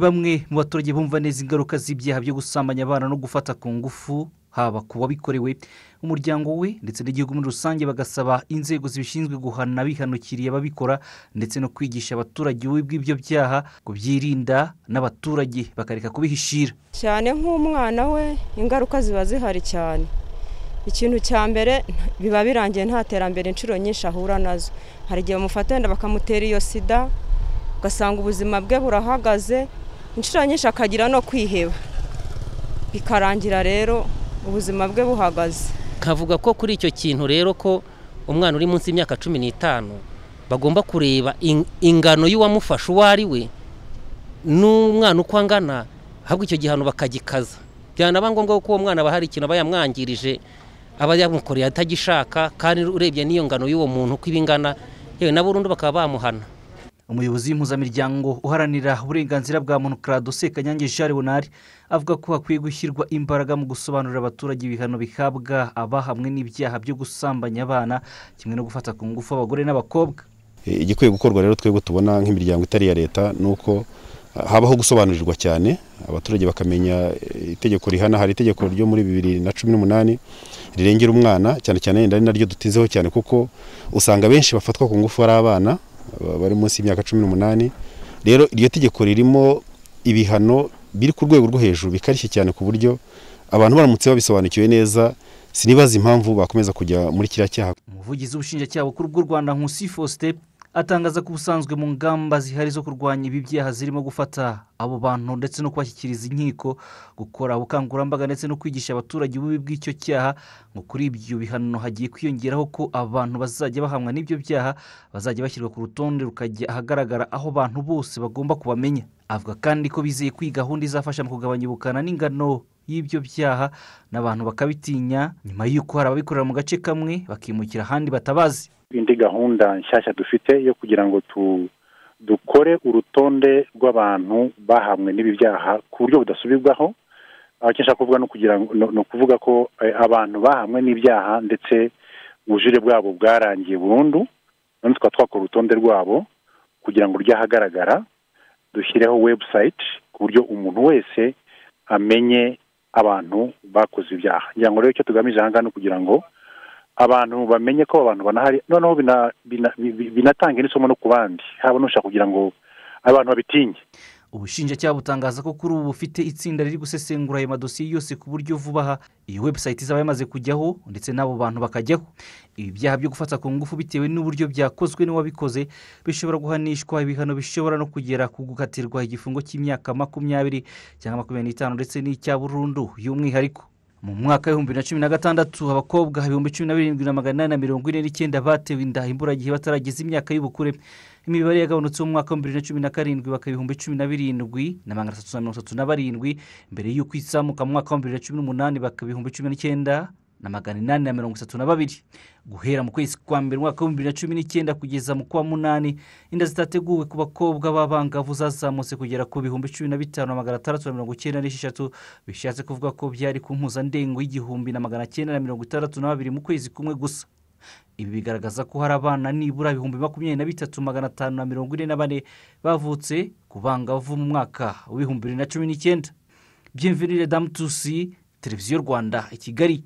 bamwe mu baturage bumva neza ingaruka z'ibyaha byo gusambanya abana no gufata ku ngufu haba ku wabikorewe umuryango we ndetse n'igihugu muri rusange bagasaba inzego zibishinzwe guhana bihanukiriye ababikora ndetse no kwigisha abaturage ububi bw'ibyo byaha kubyirinda n'abaturage bakareka kubihishira cyane nk'umwana we ingaruka ziba zihari cyane ikintu cya mbere biba birangiye nta terambere inshuro nyinshi ahura nazo hari igihe bamufatanya bakamutera iyo sida ugasanga ubuzima bwe burahagaze inshuro nyinshi akagira no kwiheba bikarangira rero ubuzima bwe buhagaze nkavuga ko kuri icyo kintu rero ko umwana uri munsi y'imyaka cumi n'itanu bagomba kureba ingano y’uwamufasha uwo ari we n'umwana uko angana ahubwo icyo gihano bakagikaza byanaba ngombwa ko uwo mwana aba hari ikintu aba yamwangirije aba yamukoreye atagishaka kandi urebye n'iyo ngano y'uwo muntu uko iba ingana yewe na burundu bakaba bamuhana umuyobozi w'impuzamiryango uharanira uburenganzira bwa muntu Kradose Kanyange Jean Leonard avuga ko hakwiye gushyirwa imbaraga mu gusobanurira abaturage ibihano bihabwa abahamwe n'ibyaha byo gusambanya abana kimwe no gufata ku ngufu abagore n'abakobwa eh, igikwiye gukorwa rero twebwe tubona nk'imiryango itari iya leta ni uko eh, habaho gusobanurirwa cyane abaturage bakamenya eh, itegeko rihana hari itegeko ryo muri bibiri na cumi n'umunani rirengera umwana cyane cyane yenda ari naryo dutezeho cyane kuko usanga benshi bafatwa ku ngufu ari abana bari munsi y'imyaka cumi n'umunani rero iryo tegeko ririmo ibihano biri ku rwego rwo hejuru bikarishye cyane ku buryo abantu baramutse babisobanukiwe neza sinibaza impamvu bakomeza kujya muri kiriya cyaha umuvugizi w'ubushinjacyaha bukuru bw'u rwanda nkusi faustin atangaza ko ubusanzwe mu ngamba zihari zo kurwanya ibi byaha zirimo gufata abo bantu ndetse no kubashyikiriza inkiko gukora ubukangurambaga ndetse no kwigisha abaturage ububi bw'icyo cyaha ngo kuri ibyo bihano hagiye kwiyongeraho ko abantu bazajya bahamwa n'ibyo byaha bazajya bashyirwa ku rutonde rukajya ahagaragara aho abantu bose bagomba kubamenya avuga kandi ko bizeye kuri gahunda izafasha mu kugabanya ubukana n'ingano y'ibyo byaha n'abantu bakabitinya nyuma y'uko hari ababikorera mu gace kamwe bakimukira ahandi batabazi indi gahunda nshyashya dufite yo kugira ngo dukore urutonde rw'abantu bahamwe n'ibi byaha ku buryo budasubirwaho abakesha kuvuga no kugira ni ukuvuga ko eh, abantu bahamwe n'ibyaha ndetse ubujure bwabo bwarangiye burundu none tukaba twakora urutonde rwabo kugira ngo ujye ahagaragara dushyireho webusayiti ku buryo umuntu wese amenye abantu bakoze ibyaha ngira ngo rero icyo tugamije aha ni ukugira ngo abantu bamenye ko abantu banahari noneho binatanga n'isomo no ku bandi haba n'ushaka kugira ngo abantu babitinye ubushinjacyaha butangaza ko kuri ubu bufite itsinda riri gusesengura ayo madosiye yose ku buryo vuba aha iyo webusayiti izaba yamaze kujyaho ndetse n'abo bantu bakajyaho ibi byaha byo gufata ku ngufu bitewe n'uburyo byakozwe n'uwabikoze bishobora guhanishwa ibihano bishobora no kugera ku gukatirwa igifungo cy'imyaka makumyabiri cyangwa makumyabiri n'itanu ndetse n'icya burundu y'umwihariko mu mwaka w'ibihumbi na cumi na gatandatu abakobwa ibihumbi cumi na birindwi na magana inani na mirongo ine n'icyenda batewe inda imburagihe batarageza imyaka y'ubukure imibare yagabanutse umwaka wa bibiri na cumi na karindwi bakaba ibihumbi cumi na birindwi na magana atatu na mirongo itatu na barindwi mbere y'uko izamuka mu mwaka wa bibiri na cumi n'umunani bakaba ibihumbi cumi n'icyenda na magana inani na mirongo itatu na babiri guhera mu kwezi kwa mbere umwaka w'ibihumbi bibiri na cumi n'icyenda kugeza mu kwa munani inda zitateguwe ku bakobwa b'abangavu zazamutse kugera ku bihumbi cumi na bitanu na magana atandatu na mirongo icyenda n'esheshatu bishatse kuvuga ko byari ku mpuzandengo y'igihumbi na magana cyenda na mirongo itandatu na babiri mu kwezi kumwe gusa ibi bigaragaza ko hari abana nibura ibihumbi makumyabiri na bitatu magana atanu na mirongo ine na bane bavutse ku bangavu mu mwaka w'ibihumbi bibiri na cumi n'icyenda by'imvirire damu tusi televiziyo rwanda i kigali